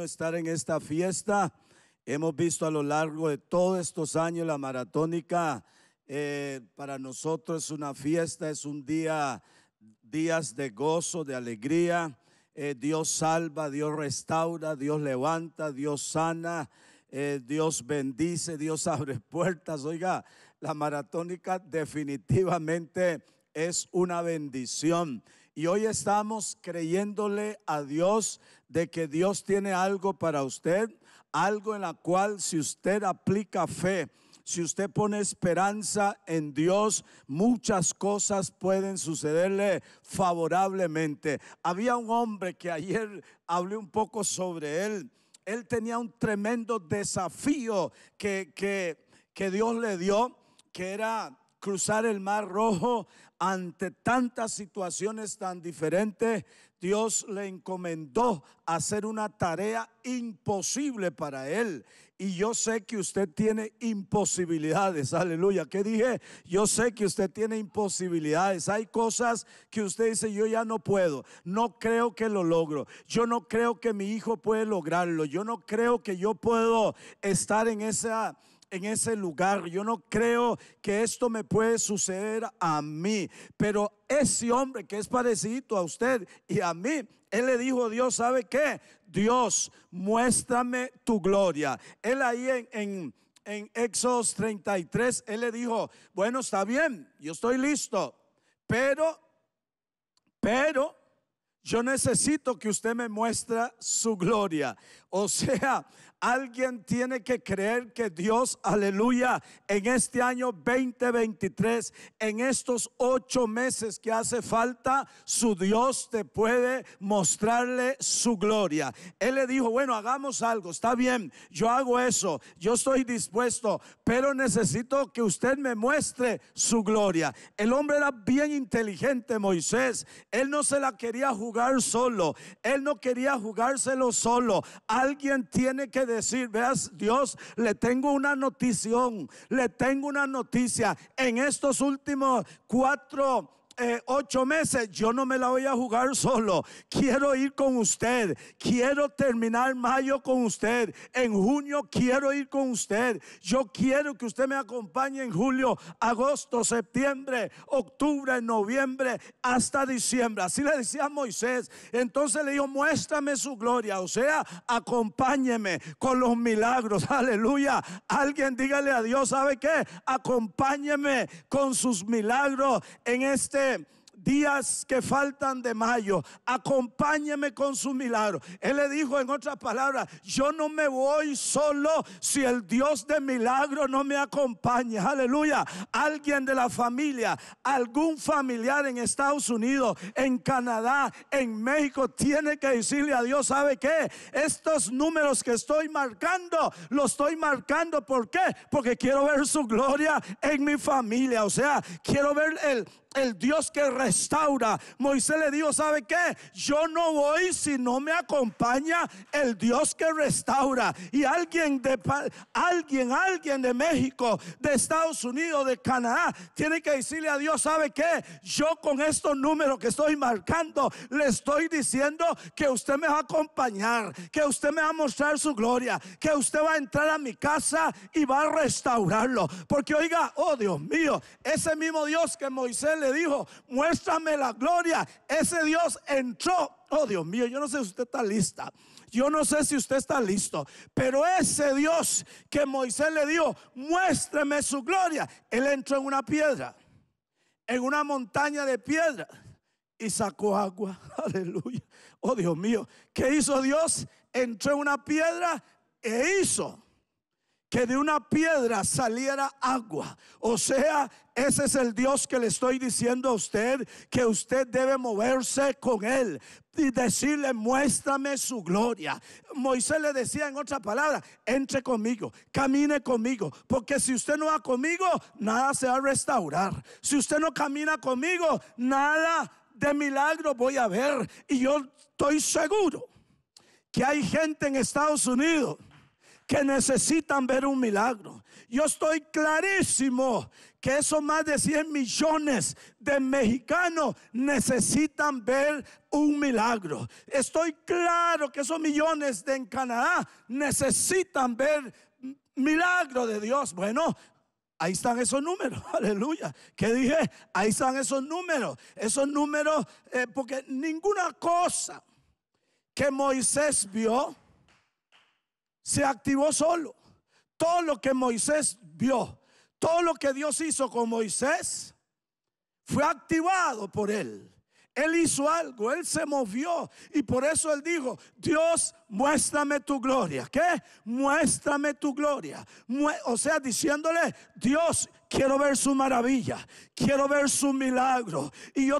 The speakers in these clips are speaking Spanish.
estar en esta fiesta. Hemos visto a lo largo de todos estos años la maratónica. Eh, para nosotros es una fiesta, es un día, días de gozo, de alegría. Eh, Dios salva, Dios restaura, Dios levanta, Dios sana, eh, Dios bendice, Dios abre puertas. Oiga, la maratónica definitivamente es una bendición. Y hoy estamos creyéndole a Dios de que Dios tiene algo para usted, algo en la cual si usted aplica fe, si usted pone esperanza en Dios, muchas cosas pueden sucederle favorablemente. Había un hombre que ayer hablé un poco sobre él. Él tenía un tremendo desafío que, que, que Dios le dio, que era cruzar el mar rojo ante tantas situaciones tan diferentes, Dios le encomendó hacer una tarea imposible para él. Y yo sé que usted tiene imposibilidades, aleluya. ¿Qué dije? Yo sé que usted tiene imposibilidades. Hay cosas que usted dice, yo ya no puedo, no creo que lo logro, yo no creo que mi hijo puede lograrlo, yo no creo que yo puedo estar en esa en ese lugar. Yo no creo que esto me puede suceder a mí. Pero ese hombre que es parecido a usted y a mí, él le dijo, Dios, ¿sabe qué? Dios, muéstrame tu gloria. Él ahí en, en 33, él le dijo, bueno, está bien, yo estoy listo, pero, pero yo necesito que usted me muestre su gloria. O sea, Alguien tiene que creer que Dios, aleluya, en este año 2023, en estos ocho meses que hace falta, su Dios te puede mostrarle su gloria. Él le dijo, bueno, hagamos algo, está bien, yo hago eso, yo estoy dispuesto, pero necesito que usted me muestre su gloria. El hombre era bien inteligente, Moisés. Él no se la quería jugar solo, él no quería jugárselo solo. Alguien tiene que decir, veas, Dios, le tengo una notición, le tengo una noticia. En estos últimos cuatro eh, ocho meses, yo no me la voy a jugar solo. Quiero ir con usted. Quiero terminar mayo con usted. En junio quiero ir con usted. Yo quiero que usted me acompañe en julio, agosto, septiembre, octubre, noviembre, hasta diciembre. Así le decía Moisés. Entonces le dijo, muéstrame su gloria. O sea, acompáñeme con los milagros. Aleluya. Alguien dígale a Dios, ¿sabe qué? Acompáñeme con sus milagros en este días que faltan de mayo, acompáñeme con su milagro. Él le dijo en otras palabras, yo no me voy solo si el Dios de milagro no me acompaña. Aleluya. Alguien de la familia, algún familiar en Estados Unidos, en Canadá, en México, tiene que decirle a Dios, ¿sabe qué? Estos números que estoy marcando, los estoy marcando. ¿Por qué? Porque quiero ver su gloria en mi familia. O sea, quiero ver el, el Dios que restaura. Moisés le dijo, ¿sabe qué? Yo no voy si no me acompaña el Dios que restaura. Y alguien de alguien, alguien de México, de Estados Unidos, de Canadá, tiene que decirle a Dios, ¿sabe qué? Yo con estos números que estoy marcando, le estoy diciendo que usted me va a acompañar, que usted me va a mostrar su gloria, que usted va a entrar a mi casa y va a restaurarlo. Porque oiga, oh Dios mío, ese mismo Dios que Moisés le dijo, muéstrame la gloria. Ese Dios entró. Oh Dios mío, yo no sé si usted está lista. Yo no sé si usted está listo, pero ese Dios que Moisés le dio, muéstrame su gloria. Él entró en una piedra, en una montaña de piedra y sacó agua. Aleluya. Oh Dios mío, ¿qué hizo Dios? Entró en una piedra e hizo que de una piedra saliera agua. O sea, ese es el Dios que le estoy diciendo a usted que usted debe moverse con él y decirle, muéstrame su gloria. Moisés le decía en otra palabra, entre conmigo, camine conmigo, porque si usted no va conmigo, nada se va a restaurar. Si usted no camina conmigo, nada de milagro voy a ver. Y yo estoy seguro que hay gente en Estados Unidos que necesitan ver un milagro. Yo estoy clarísimo que esos más de 100 millones de mexicanos necesitan ver un milagro. Estoy claro que esos millones de en Canadá necesitan ver milagro de Dios. Bueno, Ahí están esos números, aleluya. ¿Qué dije? Ahí están esos números. Esos números, eh, porque ninguna cosa que Moisés vio, se activó solo. Todo lo que Moisés vio, todo lo que Dios hizo con Moisés, fue activado por él. Él hizo algo, él se movió y por eso él dijo, Dios, muéstrame tu gloria. ¿Qué? Muéstrame tu gloria. o sea, diciéndole, Dios, quiero ver su maravilla, quiero ver su milagro. Y yo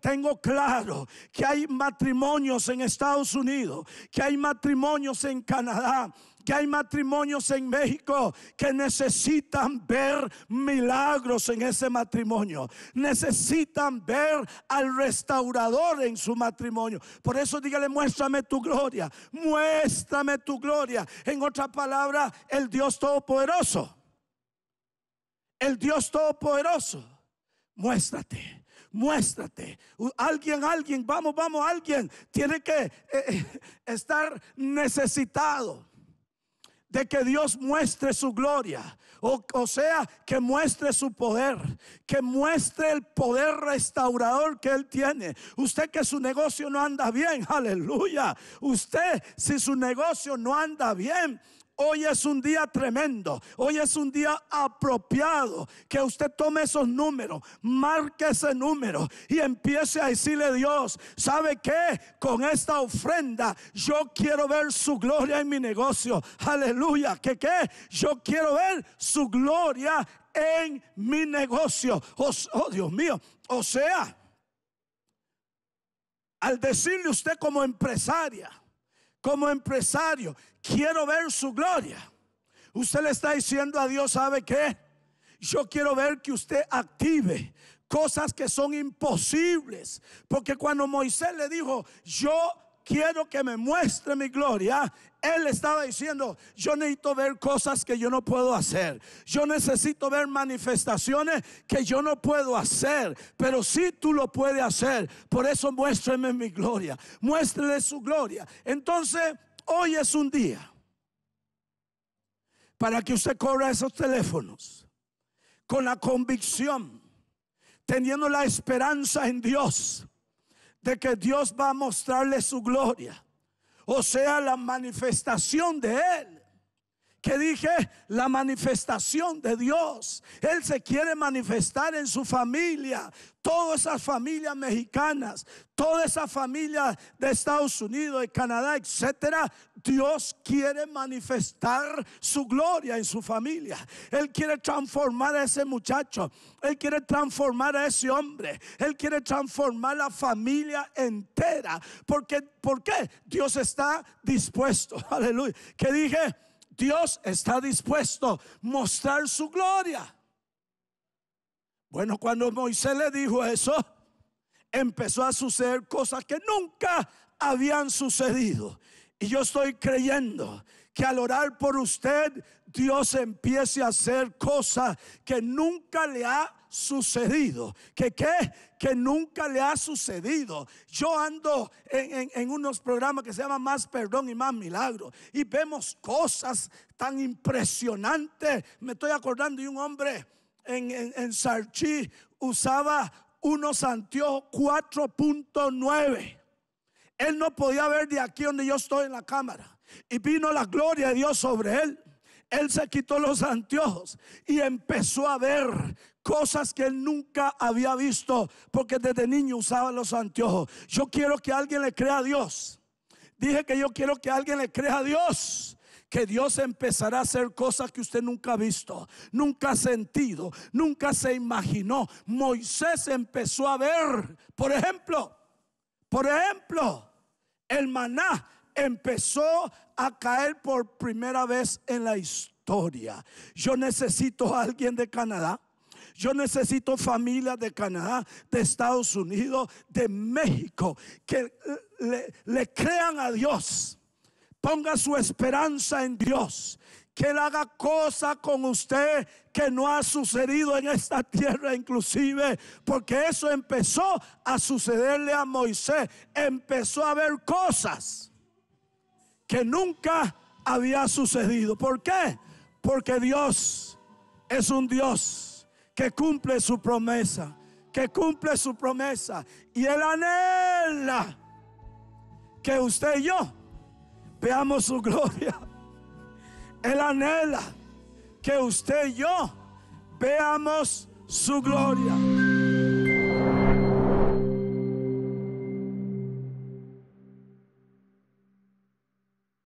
tengo claro que hay matrimonios en Estados Unidos, que hay matrimonios en Canadá, que hay matrimonios en México que necesitan ver milagros en ese matrimonio. Necesitan ver al restaurador en su matrimonio. Por eso dígale, muéstrame tu gloria, muéstrame tu gloria. En otra palabra, el Dios Todopoderoso. El Dios Todopoderoso. Muéstrate muéstrate. Alguien, alguien, vamos, vamos, alguien tiene que eh, eh, estar necesitado de que Dios muestre su gloria, o, sea, que muestre su poder, que muestre el poder restaurador que Él tiene. Usted que su negocio no anda bien, aleluya. Usted si su negocio no anda bien, Hoy es un día tremendo, hoy es un día apropiado que usted tome esos números, marque ese número y empiece a decirle a Dios, ¿sabe qué? Con esta ofrenda yo quiero ver su gloria en mi negocio. Aleluya, ¿qué qué? Yo quiero ver su gloria en mi negocio. Oh, oh Dios mío, o sea, al decirle usted como empresaria, como empresario, quiero ver su gloria. Usted le está diciendo a Dios, ¿sabe qué? Yo quiero ver que usted active cosas que son imposibles. Porque cuando Moisés le dijo, yo quiero que me muestre mi gloria, él estaba diciendo, yo necesito ver cosas que yo no puedo hacer. Yo necesito ver manifestaciones que yo no puedo hacer. Pero si tú lo puedes hacer. Por eso muéstrame mi gloria. Muéstrele su gloria. Entonces, hoy es un día para que usted cobra esos teléfonos con la convicción, teniendo la esperanza en Dios de que Dios va a mostrarle su gloria, o sea, la manifestación de Él. Que dije, la manifestación de Dios. Él se quiere manifestar en su familia, todas esas familias mexicanas, toda esa familia de Estados Unidos, de Canadá, etcétera, Dios quiere manifestar su gloria en su familia. Él quiere transformar a ese muchacho. Él quiere transformar a ese hombre. Él quiere transformar la familia entera. Porque, ¿Por qué? Dios está dispuesto. Aleluya. Que dije, Dios está dispuesto a mostrar su gloria. Bueno, cuando Moisés le dijo eso, empezó a suceder cosas que nunca habían sucedido. Y yo estoy creyendo que al orar por usted, Dios empiece a hacer cosas que nunca le ha sucedido. ¿Que qué? Que nunca le ha sucedido. Yo ando en, unos programas que se llaman Más Perdón y Más Milagro. Y vemos cosas tan impresionantes. Me estoy acordando de un hombre en, en, Sarchi usaba unos anteojos 4.9 él no podía ver de aquí donde yo estoy en la cámara. Y vino la gloria de Dios sobre él. Él se quitó los anteojos y empezó a ver cosas que él nunca había visto porque desde niño usaba los anteojos. Yo quiero que alguien le crea a Dios. Dije que yo quiero que alguien le crea a Dios que Dios empezará a hacer cosas que usted nunca ha visto, nunca ha sentido, nunca se imaginó. Moisés empezó a ver, por ejemplo, por ejemplo, el maná empezó a caer por primera vez en la historia. Yo necesito a alguien de Canadá. Yo necesito familias de Canadá, de Estados Unidos, de México, que le, le crean a Dios ponga su esperanza en Dios, que Él haga cosas con usted que no ha sucedido en esta tierra inclusive, porque eso empezó a sucederle a Moisés, empezó a haber cosas que nunca había sucedido. ¿Por qué? Porque Dios es un Dios que cumple su promesa, que cumple su promesa, y Él anhela que usted y yo veamos su gloria. Él anhela que usted y yo veamos su gloria.